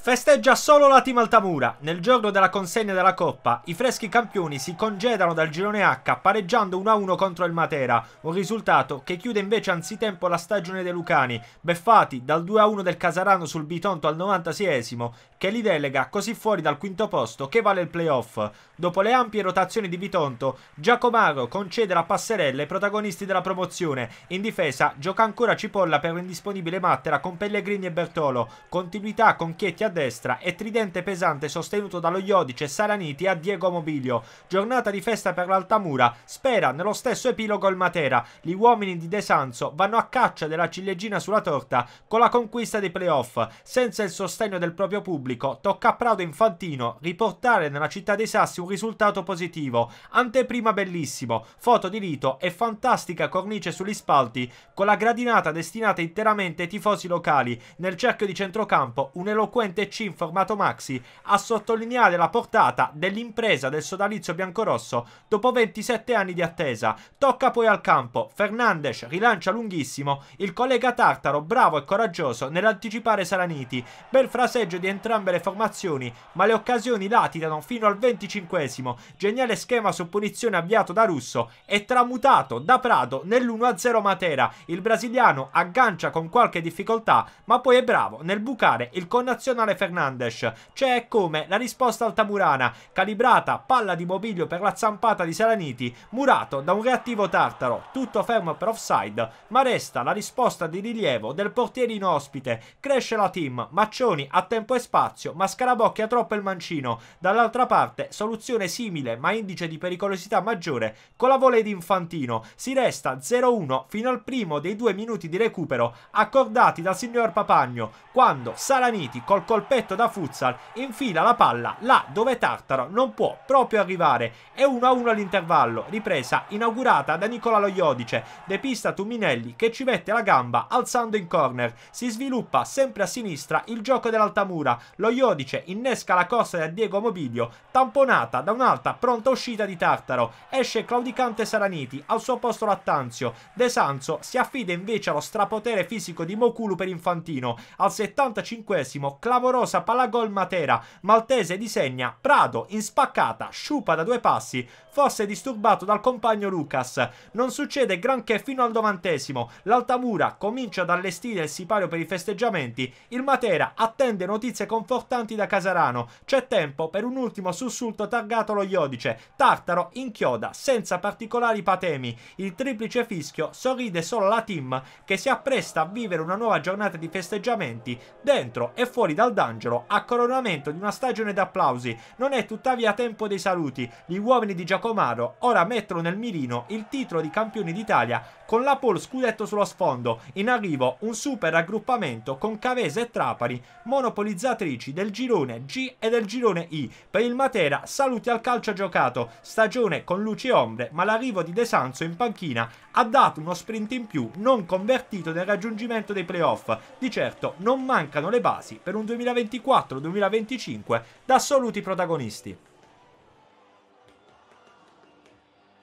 Festeggia solo la Team Altamura. Nel giorno della consegna della Coppa, i freschi campioni si congedano dal girone H pareggiando 1-1 contro il Matera, un risultato che chiude invece anzitempo la stagione dei Lucani, beffati dal 2-1 del Casarano sul Bitonto al 96esimo, che li delega così fuori dal quinto posto che vale il playoff. Dopo le ampie rotazioni di Bitonto, Giacomaro concede la passerella ai protagonisti della promozione. In difesa gioca ancora Cipolla per l'indisponibile Mattera con Pellegrini e Bertolo, continuità con Chietti a a destra e tridente pesante sostenuto dallo Iodice e Saraniti a Diego Mobilio. Giornata di festa per l'Altamura, spera nello stesso epilogo il Matera. Gli uomini di De Sanso vanno a caccia della ciliegina sulla torta con la conquista dei playoff. Senza il sostegno del proprio pubblico, tocca a Prado Infantino riportare nella città dei Sassi un risultato positivo. Anteprima bellissimo, foto di rito e fantastica cornice sugli spalti con la gradinata destinata interamente ai tifosi locali. Nel cerchio di centrocampo un eloquente MTC in formato maxi a sottolineare la portata dell'impresa del sodalizio biancorosso dopo 27 anni di attesa. Tocca poi al campo, Fernandes rilancia lunghissimo, il collega Tartaro bravo e coraggioso nell'anticipare Salaniti, bel fraseggio di entrambe le formazioni, ma le occasioni latitano fino al 25esimo, geniale schema su punizione avviato da Russo e tramutato da Prado nell'1-0 Matera, il brasiliano aggancia con qualche difficoltà ma poi è bravo nel bucare il connazionale vuole Fernandes. C'è come la risposta altamurana, calibrata, palla di mobilio per la zampata di Salaniti, murato da un reattivo tartaro, tutto fermo per offside, ma resta la risposta di rilievo del portiere in ospite. Cresce la team, Maccioni a tempo e spazio, ma scarabocchia troppo il mancino. Dall'altra parte, soluzione simile ma indice di pericolosità maggiore con la volee di Infantino. Si resta 0-1 fino al primo dei due minuti di recupero accordati dal signor Papagno, quando Salaniti col colpo colpetto da Futsal, infila la palla là dove Tartaro non può proprio arrivare. È 1-1 all'intervallo, ripresa inaugurata da Nicola Loiodice, depista Tuminelli che ci mette la gamba alzando in corner. Si sviluppa sempre a sinistra il gioco dell'Altamura, Loiodice innesca la corsa da Diego Mobilio, tamponata da un'alta pronta uscita di Tartaro. Esce Claudicante Saraniti, al suo posto Lattanzio. De Sanzo si affida invece allo strapotere fisico di Mokulu per Infantino. Al 75esimo clamoroso clamorosa palagol Matera, Maltese di segna, Prado in spaccata, sciupa da due passi, fosse disturbato dal compagno Lucas. Non succede granché fino al novantesimo, l'Altamura comincia ad allestire il sipario per i festeggiamenti, il Matera attende notizie confortanti da Casarano, c'è tempo per un ultimo sussulto targato lo Iodice, Tartaro inchioda senza particolari patemi, il triplice fischio sorride solo la team che si appresta a vivere una nuova giornata di festeggiamenti dentro e fuori dal D'Angelo, a coronamento di una stagione d'applausi, non è tuttavia tempo dei saluti. Gli uomini di Giacomaro ora mettono nel mirino il titolo di campioni d'Italia con la Pol scudetto sullo sfondo. In arrivo un super raggruppamento con Cavese e Trapani, monopolizzatrici del girone G e del girone I. Per il Matera saluti al calcio giocato, stagione con luci e ombre, ma l'arrivo di De Sanso in panchina ha dato uno sprint in più non convertito nel raggiungimento dei playoff. Di certo non mancano le basi per un 2020 2024-2025 da assoluti protagonisti.